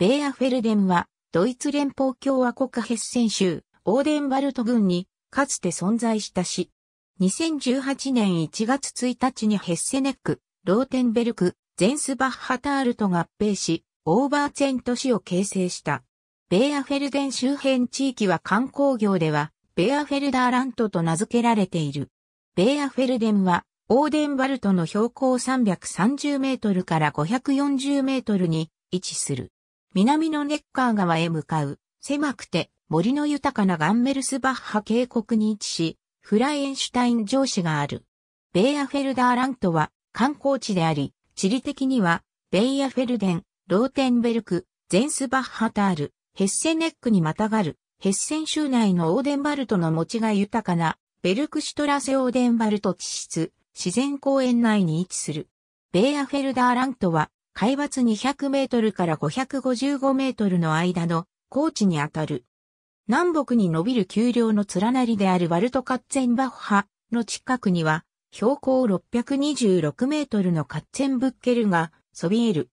ベーアフェルデンは、ドイツ連邦共和国ヘッセン州、オーデンバルト郡に、かつて存在したし、2018年1月1日にヘッセネック、ローテンベルク、ゼンスバッハタールと合併し、オーバーツェン都市を形成した。ベーアフェルデン周辺地域は観光業では、ベーアフェルダーラントと名付けられている。ベーアフェルデンは、オーデンバルトの標高330メートルから540メートルに位置する。南のネッカー川へ向かう、狭くて森の豊かなガンメルスバッハ渓谷に位置し、フライエンシュタイン城市がある。ベイアフェルダーラントは観光地であり、地理的には、ベイアフェルデン、ローテンベルク、ゼンスバッハタール、ヘッセネックにまたがる、ヘッセン州内のオーデンバルトの持ちが豊かな、ベルクシュトラセオーデンバルト地質、自然公園内に位置する。ベイアフェルダーラントは、海抜200メートルから555メートルの間の高地にあたる。南北に伸びる丘陵の連なりであるバルトカッツェンバッハの近くには、標高626メートルのカッツェンブッケルがそびえる。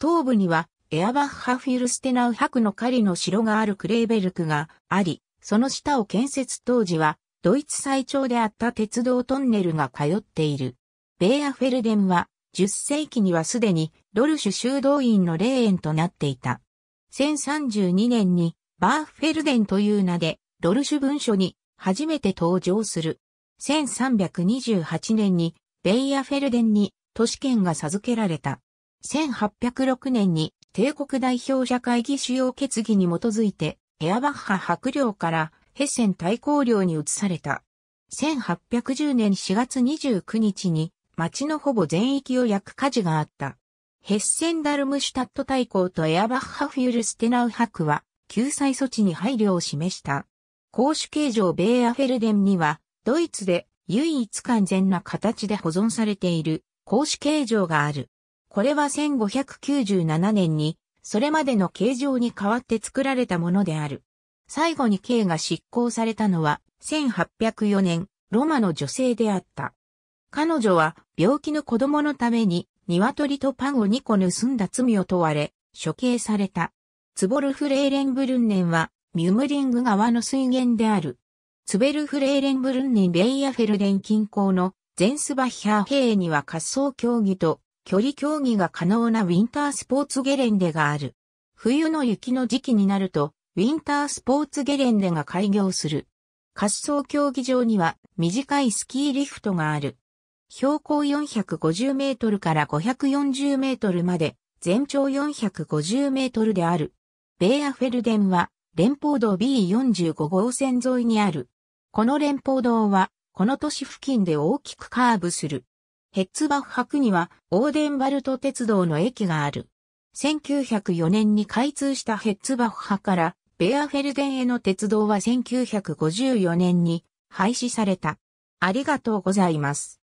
東部にはエアバッハフィルステナウ博の狩りの城があるクレーベルクがあり、その下を建設当時はドイツ最長であった鉄道トンネルが通っている。ベーアフェルデンは10世紀にはすでにドルシュ修道院の霊園となっていた。1032年にバーフェルデンという名でドルシュ文書に初めて登場する。1328年にベイアフェルデンに都市圏が授けられた。1806年に帝国代表者会議主要決議に基づいてエアバッハ白領からヘッセン大公領に移された。1810年4月29日に町のほぼ全域を焼く火事があった。ヘッセンダルムシュタット大公とエアバッハフュルステナウハクは、救済措置に配慮を示した。公主形状ベーアフェルデンには、ドイツで唯一完全な形で保存されている公主形状がある。これは1597年に、それまでの形状に代わって作られたものである。最後に刑が執行されたのは、1804年、ロマの女性であった。彼女は病気の子供のために鶏とパンを2個盗んだ罪を問われ、処刑された。ツボルフレーレンブルンネンは、ミュムリング川の水源である。ツベルフレーレンブルンネンベイヤフェルデン近郊のゼンスバッヒャー平には滑走競技と距離競技が可能なウィンタースポーツゲレンデがある。冬の雪の時期になると、ウィンタースポーツゲレンデが開業する。滑走競技場には短いスキーリフトがある。標高450メートルから540メートルまで、全長450メートルである。ベーアフェルデンは、連邦道 B45 号線沿いにある。この連邦道は、この都市付近で大きくカーブする。ヘッツバッハ区には、オーデンバルト鉄道の駅がある。1904年に開通したヘッツバッハから、ベアフェルデンへの鉄道は1954年に廃止された。ありがとうございます。